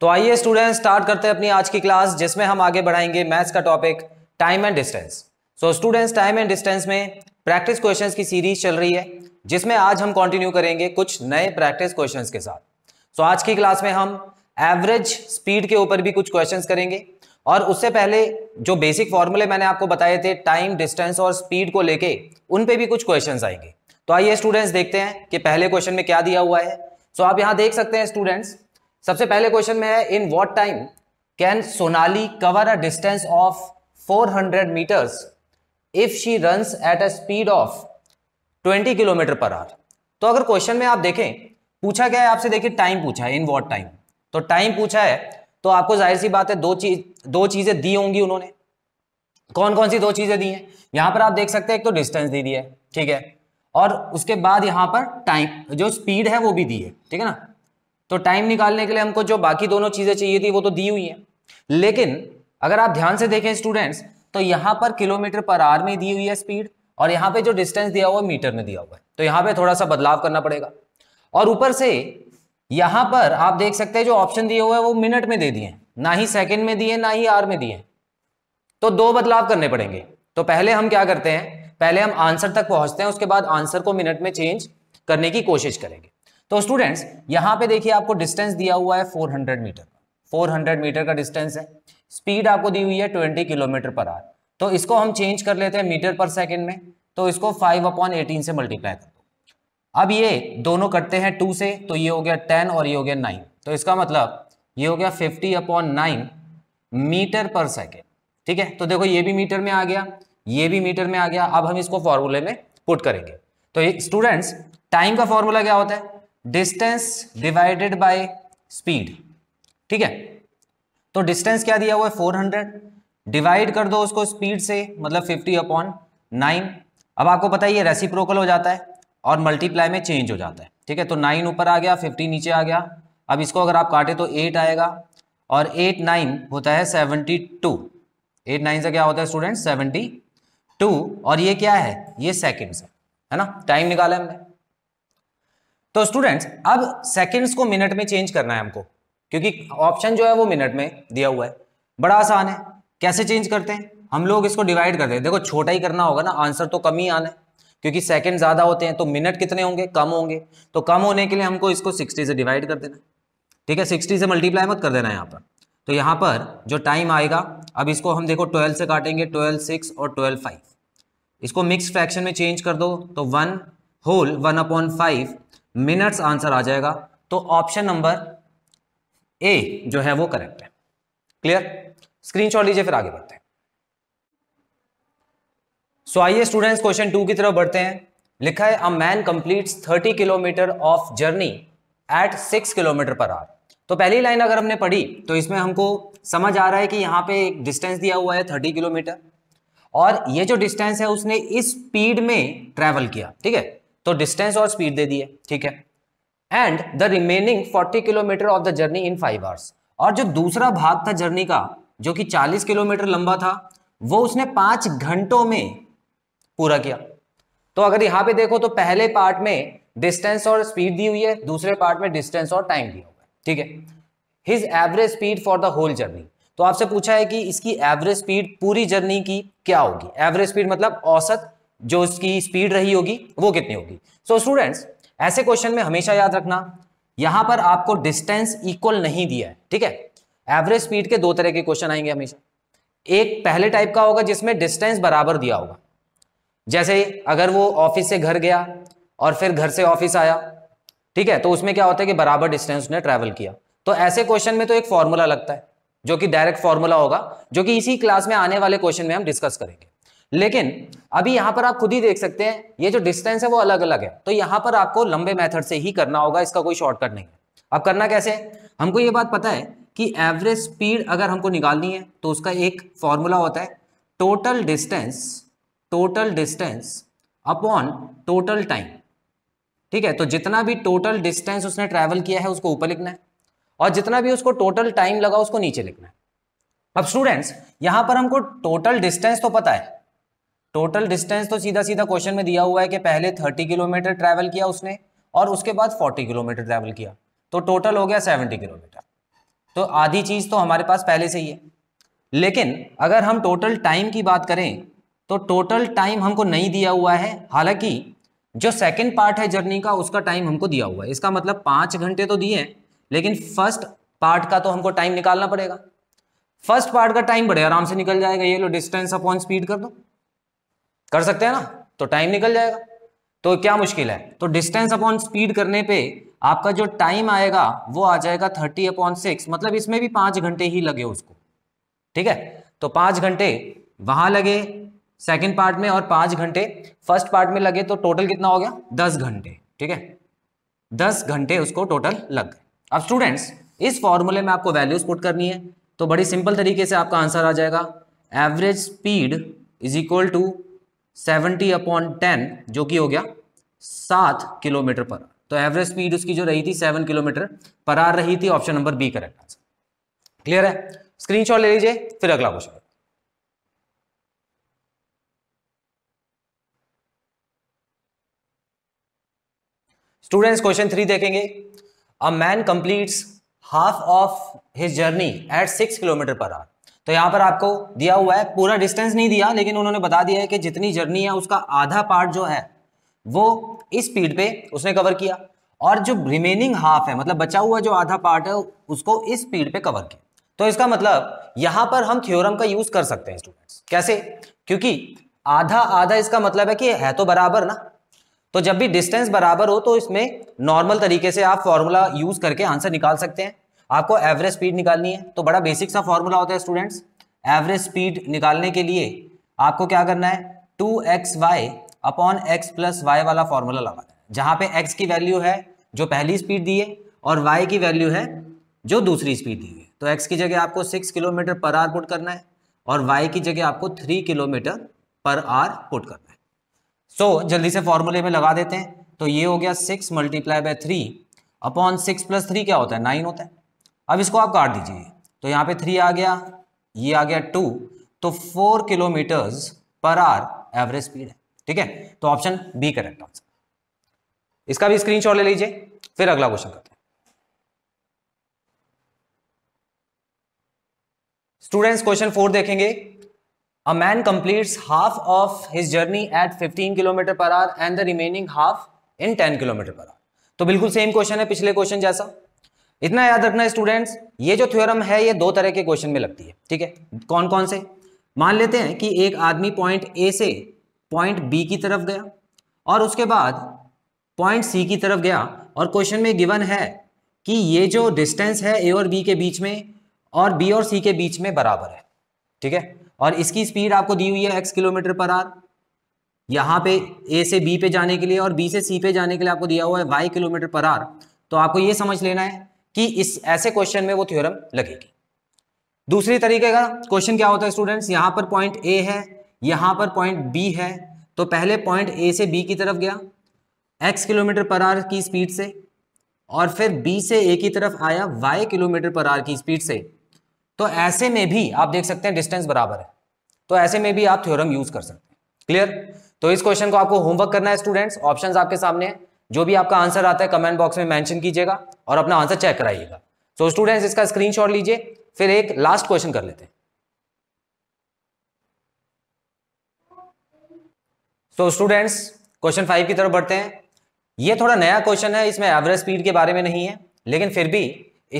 तो आइए student start करते हैं अपनी आज की क्लास जिसमें हम आगे बढ़ाएंगे मैथ्स का topic time and distance so students time and distance में प्रैक्टिस क्वेश्चंस की सीरीज चल रही है जिसमें आज हम कंटिन्यू करेंगे कुछ नए प्रैक्टिस क्वेश्चंस के साथ सो so, आज की क्लास में हम एवरेज स्पीड के ऊपर भी कुछ क्वेश्चंस करेंगे और उससे पहले जो बेसिक फॉर्मूले मैंने आपको बताए थे टाइम डिस्टेंस और स्पीड को लेके उन पे भी कुछ क्वेश्चन आएंगे तो आइए स्टूडेंट्स देखते हैं कि पहले क्वेश्चन में क्या दिया हुआ है सो so, आप यहाँ देख सकते हैं स्टूडेंट्स सबसे पहले क्वेश्चन में है in what time can Sonali cover a distance of 400 metres if she runs at a speed of 20 kilometre per hour तो अगर क्वेश्चन में आप देखें पूछा क्या है आपसे देखिए टाइम पूछा है इन वॉट टाइम तो टाइम पूछा है तो आपको जाहिर सी बात है दो चीज दो चीजें दी होंगी उन्होंने कौन कौन सी दो चीजें दी हैं यहां पर आप देख सकते हैं एक तो डिस्टेंस दे दी है ठीक है और उसके बाद यहां पर टाइम जो स्पीड है वो भी दी है ठीक है ना तो टाइम निकालने के लिए हमको जो बाकी दोनों चीज़ें चाहिए थी वो तो दी हुई है लेकिन अगर आप ध्यान से देखें स्टूडेंट्स तो यहाँ पर किलोमीटर पर आर में दी हुई है स्पीड और यहाँ पे जो डिस्टेंस दिया हुआ है मीटर में दिया हुआ है तो यहाँ पे थोड़ा सा बदलाव करना पड़ेगा और ऊपर से यहाँ पर आप देख सकते हैं जो ऑप्शन दिए हुए हैं वो मिनट में दे दिए हैं ना ही सेकंड में दिए ना ही आर में दिए तो दो बदलाव करने पड़ेंगे तो पहले हम क्या करते हैं पहले हम आंसर तक पहुंचते हैं उसके बाद आंसर को मिनट में चेंज करने की कोशिश करेंगे तो स्टूडेंट्स यहाँ पे देखिए आपको डिस्टेंस दिया हुआ है 400 मीटर 400 मीटर का डिस्टेंस है स्पीड आपको दी हुई है 20 किलोमीटर पर आर तो इसको हम चेंज कर लेते हैं मीटर पर सेकेंड में तो इसको 5 अपॉन एटीन से मल्टीप्लाई कर दो अब ये दोनों कटते हैं टू से तो ये हो गया टेन और ये हो गया नाइन तो इसका मतलब ये हो गया fifty upon nine metre per second ठीक है तो देखो ये भी मीटर में आ गया ये भी मीटर में आ गया अब हम इसको फॉर्मूले में पुट करेंगे तो स्टूडेंट्स टाइम का फॉर्मूला क्या होता है डिस्टेंस डिवाइडेड बाय स्पीड ठीक है तो डिस्टेंस क्या दिया हुआ है 400 डिवाइड कर दो उसको स्पीड से मतलब 50 अपॉन नाइन अब आपको पता ही है रेसिप्रोकल हो जाता है और मल्टीप्लाई में चेंज हो जाता है ठीक है तो नाइन ऊपर आ गया फिफ्टी नीचे आ गया अब इसको अगर आप काटे तो एट आएगा और एट नाइन होता है सेवनटी टू एट नाइन से क्या होता है स्टूडेंट सेवेंटी टू और ये क्या है ये सेकेंड्स है है ना टाइम निकाला हमने तो स्टूडेंट्स अब सेकेंड्स को मिनट में चेंज करना है हमको क्योंकि ऑप्शन जो है वो मिनट में दिया हुआ है बड़ा आसान है कैसे चेंज करते हैं हम लोग इसको डिवाइड करते हैं देखो छोटा ही करना होगा ना आंसर तो कम ही आना है क्योंकि सेकंड ज़्यादा होते हैं तो मिनट कितने होंगे कम होंगे तो कम होने के लिए हमको इसको सिक्सटी से डिवाइड कर देना ठीक है सिक्सटी से मल्टीप्लाई मत कर देना यहाँ पर तो यहाँ पर जो टाइम आएगा अब इसको हम देखो ट्वेल्व से काटेंगे ट्वेल्व सिक्स और ट्वेल्व फाइव इसको मिक्स फ्रैक्शन में चेंज कर दो तो one whole one upon five minutes answer आ जाएगा तो ऑप्शन नंबर ए जो है वो करेक्ट है क्लियर स्क्रीनशॉट लीजिए फिर आगे बढ़ते हैं सो आइए स्टूडेंट्स क्वेश्चन टू की तरफ बढ़ते हैं लिखा है a man completes thirty kilometre of journey at six kilometre per hour तो पहली लाइन अगर हमने पढ़ी तो इसमें हमको समझ आ रहा है कि यहां पे एक डिस्टेंस दिया हुआ है थर्टी किलोमीटर और ये जो डिस्टेंस है उसने इस स्पीड में ट्रेवल किया ठीक है तो डिस्टेंस और स्पीड दे दिए ठीक है and the remaining 40 kilometre of the journey in five hours और जो दूसरा भाग था जर्नी का जो कि 40 किलोमीटर लंबा था वो उसने पांच घंटों में पूरा किया तो अगर यहां पे देखो तो पहले पार्ट में डिस्टेंस और स्पीड दी हुई है दूसरे पार्ट में डिस्टेंस और टाइम दिया हुआ है ठीक है his average speed for the whole journey तो आपसे पूछा है कि इसकी एवरेज स्पीड पूरी जर्नी की क्या होगी एवरेज स्पीड मतलब औसत जो उसकी स्पीड रही होगी वो कितनी होगी सो so, स्टूडेंट्स ऐसे क्वेश्चन में हमेशा याद रखना यहां पर आपको डिस्टेंस इक्वल नहीं दिया है ठीक है एवरेज स्पीड के दो तरह के क्वेश्चन आएंगे हमेशा एक पहले टाइप का होगा जिसमें डिस्टेंस बराबर दिया होगा जैसे अगर वो ऑफिस से घर गया और फिर घर से ऑफिस आया ठीक है तो उसमें क्या होता है कि बराबर डिस्टेंस उसने ट्रेवल किया तो ऐसे क्वेश्चन में तो एक फॉर्मूला लगता है जो कि डायरेक्ट फॉर्मूला होगा जो कि इसी क्लास में आने वाले क्वेश्चन में हम डिस्कस करेंगे लेकिन अभी यहां पर आप खुद ही देख सकते हैं ये जो डिस्टेंस है वो अलग अलग है तो यहां पर आपको लंबे मेथड से ही करना होगा इसका कोई शॉर्टकट नहीं है अब करना कैसे हमको ये बात पता है कि एवरेज स्पीड अगर हमको निकालनी है तो उसका एक फॉर्मूला होता है total distance total distance upon total time ठीक है तो जितना भी टोटल डिस्टेंस उसने ट्रेवल किया है उसको ऊपर लिखना है और जितना भी उसको टोटल टाइम लगा उसको नीचे लिखना है अब स्टूडेंट्स यहां पर हमको टोटल डिस्टेंस तो पता है टोटल डिस्टेंस तो सीधा सीधा क्वेश्चन में दिया हुआ है कि पहले 30 किलोमीटर ट्रैवल किया उसने और उसके बाद 40 किलोमीटर ट्रैवल किया तो टोटल हो गया 70 किलोमीटर तो आधी चीज़ तो हमारे पास पहले से ही है लेकिन अगर हम टोटल टाइम की बात करें तो टोटल टाइम हमको नहीं दिया हुआ है हालांकि जो सेकेंड पार्ट है जर्नी का उसका टाइम हमको दिया हुआ है इसका मतलब पाँच घंटे तो दिए लेकिन फर्स्ट पार्ट का तो हमको टाइम निकालना पड़ेगा फर्स्ट पार्ट का टाइम बड़े आराम से निकल जाएगा ये लो डिस्टेंस अपॉन स्पीड कर दो कर सकते हैं ना तो टाइम निकल जाएगा तो क्या मुश्किल है तो डिस्टेंस अपॉन स्पीड करने पे आपका जो टाइम आएगा वो आ जाएगा थर्टी अपॉन सिक्स मतलब इसमें भी पांच घंटे ही लगे उसको ठीक है तो पांच घंटे वहां लगे सेकेंड पार्ट में और पांच घंटे फर्स्ट पार्ट में लगे तो टोटल कितना हो गया दस घंटे ठीक है दस घंटे उसको टोटल लग गए अब स्टूडेंट्स इस फॉर्मूले में आपको वैल्यूज पुट करनी है तो बड़ी सिंपल तरीके से आपका आंसर आ जाएगा average speed is equal to seventy upon ten जो कि हो गया सात किलोमीटर पर तो एवरेज स्पीड उसकी जो रही थी सेवन किलोमीटर पर आर रही थी option number B correct answer clear है स्क्रीनशॉट ले लीजिए फिर अगला क्वेश्चन स्टूडेंट्स क्वेश्चन थ्री देखेंगे a man completes half of his journey at six kilometre per hour तो यहाँ पर आपको दिया हुआ है पूरा डिस्टेंस नहीं दिया लेकिन उन्होंने बता दिया है कि जितनी जर्नी है उसका आधा पार्ट जो है वो इस स्पीड पे उसने कवर किया और जो रिमेनिंग हाफ है मतलब बचा हुआ जो आधा पार्ट है उसको इस स्पीड पे कवर किया तो इसका मतलब यहां पर हम थ्योरम का यूज कर सकते हैं स्टूडेंट्स कैसे क्योंकि आधा आधा इसका मतलब है कि है तो बराबर ना तो जब भी डिस्टेंस बराबर हो तो इसमें नॉर्मल तरीके से आप फॉर्मूला यूज करके आंसर निकाल सकते हैं आपको एवरेज स्पीड निकालनी है तो बड़ा बेसिक सा फॉर्मूला होता है स्टूडेंट्स एवरेज स्पीड निकालने के लिए आपको क्या करना है two x y upon x plus y वाला फॉर्मूला लगाना है जहाँ पे एक्स की वैल्यू है जो पहली स्पीड दी है और वाई की वैल्यू है जो दूसरी स्पीड दी है तो एक्स की जगह आपको six kilometre per hour put करना है और वाई की जगह आपको three kilometre per hour put करना है सो so, जल्दी से फॉर्मूले में लगा देते हैं तो ये हो गया six multiply by three upon six plus three क्या होता है नाइन होता है अब इसको आप काट दीजिए तो यहाँ पे थ्री आ गया ये आ गया टू तो four kilometres per hour average speed है ठीक है तो ऑप्शन बी करेक्ट आंसर इसका भी स्क्रीन ले लीजिए फिर अगला क्वेश्चन करते हैं स्टूडेंट्स क्वेश्चन फोर देखेंगे a man completes half of his journey at 15 kilometre per hour and the remaining half in 10 kilometre per hour तो बिल्कुल सेम क्वेश्चन है पिछले क्वेश्चन जैसा इतना याद रखना स्टूडेंट्स ये जो थ्योरम है ये दो तरह के क्वेश्चन में लगती है ठीक है कौन कौन से मान लेते हैं कि एक आदमी पॉइंट ए से पॉइंट बी की तरफ गया और उसके बाद पॉइंट सी की तरफ गया और क्वेश्चन में गिवन है कि ये जो डिस्टेंस है ए और बी के बीच में और बी और सी के बीच में बराबर है ठीक है और इसकी स्पीड आपको दी हुई है एक्स किलोमीटर पर आर यहाँ पे ए से बी पे जाने के लिए और बी से सी पे जाने के लिए आपको दिया हुआ है वाई किलोमीटर पर आर तो आपको ये समझ लेना है कि इस ऐसे क्वेश्चन में वो थ्योरम लगेगी दूसरी तरीके का क्वेश्चन क्या होता है स्टूडेंट्स यहाँ पर पॉइंट ए है यहाँ पर पॉइंट बी है तो पहले पॉइंट ए से बी की तरफ गया एक्स किलोमीटर पर आर की स्पीड से और फिर बी से ए की तरफ आया वाई किलोमीटर पर आर की स्पीड से तो ऐसे में भी आप देख सकते हैं डिस्टेंस बराबर है तो ऐसे में भी आप थ्योरम यूज कर सकते हैं क्लियर तो इस क्वेश्चन को आपको होमवर्क करना है स्टूडेंट्स ऑप्शंस आपके सामने हैं जो भी आपका आंसर आता है कमेंट बॉक्स में मेंशन कीजिएगा और अपना आंसर चेक कराइएगा सो so, स्टूडेंट्स इसका स्क्रीनशॉट लीजिए फिर एक लास्ट क्वेश्चन कर लेते हैं सो स्टूडेंट्स क्वेश्चन फाइव की तरफ बढ़ते हैं ये थोड़ा नया क्वेश्चन है इसमें एवरेज स्पीड के बारे में नहीं है लेकिन फिर भी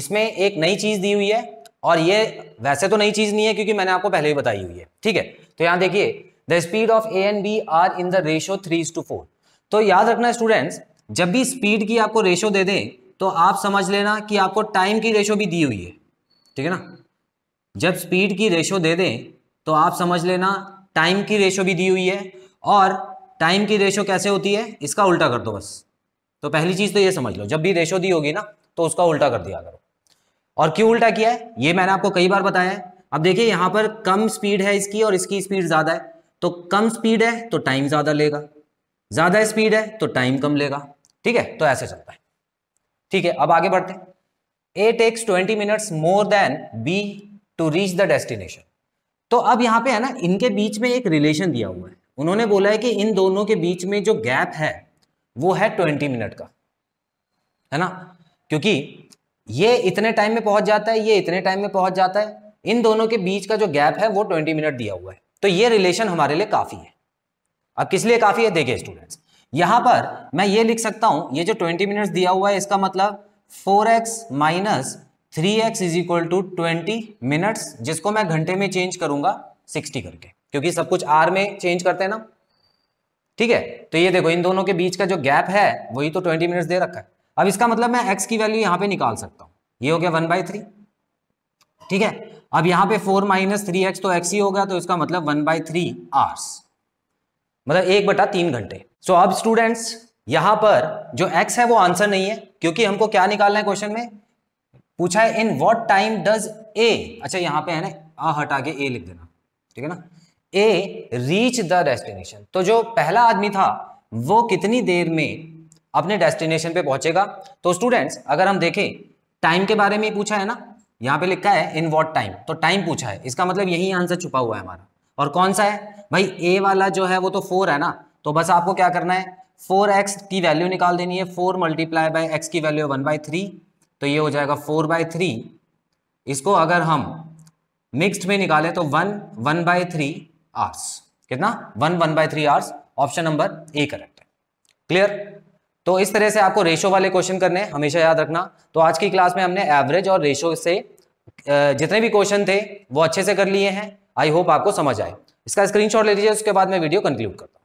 इसमें एक नई चीज दी हुई है और ये वैसे तो नई चीज नहीं है क्योंकि मैंने आपको पहले ही बताई हुई है ठीक है तो यहां देखिए the speed of A and B are in the ratio three to four तो याद रखना स्टूडेंट्स जब भी स्पीड की आपको रेशो दे दें तो आप समझ लेना कि आपको टाइम की रेशो भी दी हुई है ठीक है ना जब स्पीड की रेशो दे दें तो आप समझ लेना टाइम की रेशो भी दी हुई है और टाइम की रेशो कैसे होती है इसका उल्टा कर दो बस तो पहली चीज़ तो ये समझ लो जब भी रेशो दी होगी ना तो उसका उल्टा कर दिया करो और क्यों उल्टा किया है ये मैंने आपको कई बार बताया है अब देखिए यहाँ पर कम स्पीड है इसकी और इसकी स्पीड ज़्यादा है तो कम स्पीड है तो टाइम ज़्यादा लेगा ज़्यादा स्पीड है तो टाइम कम लेगा ठीक है तो ऐसे चलता है ठीक है अब आगे बढ़ते हैं A takes twenty minutes more than B to reach the destination तो अब यहाँ पे है ना इनके बीच में एक रिलेशन दिया हुआ है उन्होंने बोला है कि इन दोनों के बीच में जो गैप है वो है ट्वेंटी मिनट का है ना क्योंकि ये इतने टाइम में पहुंच जाता है ये इतने टाइम में पहुंच जाता है इन दोनों के बीच का जो गैप है वो ट्वेंटी मिनट दिया हुआ है तो ये रिलेशन हमारे लिए काफ़ी है अब किस लिए काफ़ी है देखिए स्टूडेंट्स यहां पर मैं ये लिख सकता हूं ये जो ट्वेंटी मिनट्स दिया हुआ है इसका मतलब four x minus three x is equal to twenty minutes जिसको मैं घंटे में चेंज करूंगा सिक्सटी करके क्योंकि सब कुछ आर में चेंज करते हैं ना ठीक है तो ये देखो इन दोनों के बीच का जो गैप है वही तो ट्वेंटी मिनट्स दे रखा है अब इसका मतलब मैं एक्स की वैल्यू यहां पर निकाल सकता हूँ ये हो गया वन बाई थ्री ठीक है अब यहां पे फोर माइनस थ्री एक्स तो एक्स ही होगा तो इसका मतलब वन बाई थ्री आवर्स मतलब एक बटा तीन घंटे सो अब स्टूडेंट्स यहां पर जो एक्स है वो आंसर नहीं है क्योंकि हमको क्या निकालना है क्वेश्चन में पूछा है in what time does A अच्छा यहाँ पे है ना आ हटा के ए लिख देना ठीक है ना ए रीच द डेस्टिनेशन तो जो पहला आदमी था वो कितनी देर में अपने डेस्टिनेशन पे पहुंचेगा तो स्टूडेंट्स अगर हम देखें टाइम के बारे में पूछा है ना यहाँ पे लिखा है इन वॉट टाइम तो टाइम पूछा है इसका मतलब यही आंसर छुपा हुआ है हमारा और कौन सा है भाई ए वाला जो है वो तो फोर है ना तो बस आपको क्या करना है फोर एक्स की वैल्यू निकाल देनी है फोर मल्टीप्लाई बाई एक्स की वैल्यू वन बाई थ्री तो ये हो जाएगा फोर बाई थ्री इसको अगर हम मिक्सड में निकालें तो one one by three hours कितना one one by three hours option number A correct है क्लियर तो इस तरह से आपको रेशो वाले क्वेश्चन करने हमेशा याद रखना तो आज की क्लास में हमने एवरेज और रेशो से जितने भी क्वेश्चन थे वो अच्छे से कर लिए हैं आई होप आपको समझ आए इसका स्क्रीनशॉट ले लीजिए उसके बाद मैं वीडियो कंक्लूड करता हूँ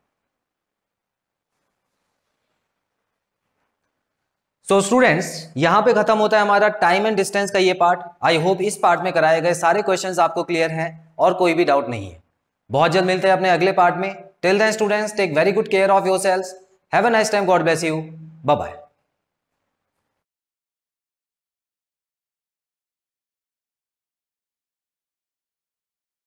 सो स्टूडेंट्स यहां पे खत्म होता है हमारा टाइम एंड डिस्टेंस का ये पार्ट आई होप इस पार्ट में कराए गए सारे क्वेश्चन आपको क्लियर हैं और कोई भी डाउट नहीं है बहुत जल्द मिलते हैं अपने अगले पार्ट में till then students take very good care of yourselves have a nice time God bless you bye